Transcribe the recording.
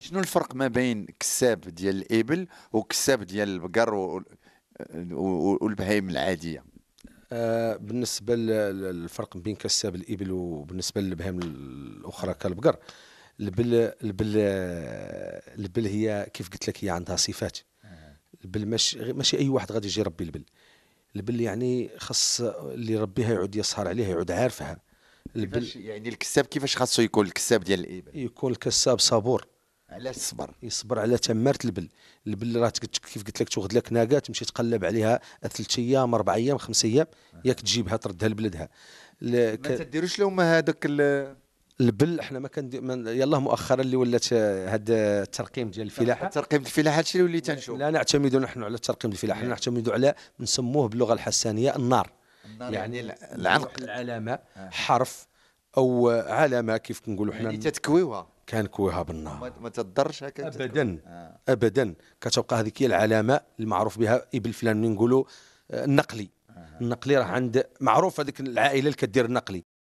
شنو الفرق ما بين كساب ديال الابل وكساب ديال البقر والبهايم العاديه آه بالنسبه للفرق بين كساب الابل وبالنسبه للبهائم الاخرى كالبقر البل البل البل هي كيف قلت لك هي عندها صفات آه. البل ماشي ماشي اي واحد غادي يجي يربي البل البل يعني خاص اللي يربيها يعود يسهر عليها يعود عارفها البل يعني الكساب كيفاش خاصو يكون الكساب ديال الابل يكون الكساب صبور على الصبر يصبر على تمارت البل البل راه كيف قلت لك تاخذ لك ناقه تمشي تقلب عليها ثلاث ايام اربع ايام خمس ايام ياك تجيبها تردها لبلدها ما تديروش لهم هذاك البل احنا ما كان يلا مؤخرا اللي ولات هذا الترقيم ديال الفلاحه ترقيم الفلاحه هادشي اللي تنشوف لا نعتمد نحن على ترقيم الفلاحه نعتمد على نسموه باللغه الحسانيه النار يعني, يعني العنق العلامه آه. حرف او علامه كيف كنقولوا حنا يعني تتكويوها كان كويها بالنار ما تضرش هكا ابدا آه. ابدا كتبقى هذيك هي العلامه المعروف بها ابن فلان نقولوا آه، النقلي آه. النقلي راه عند معروف هذيك العائله اللي كدير النقلي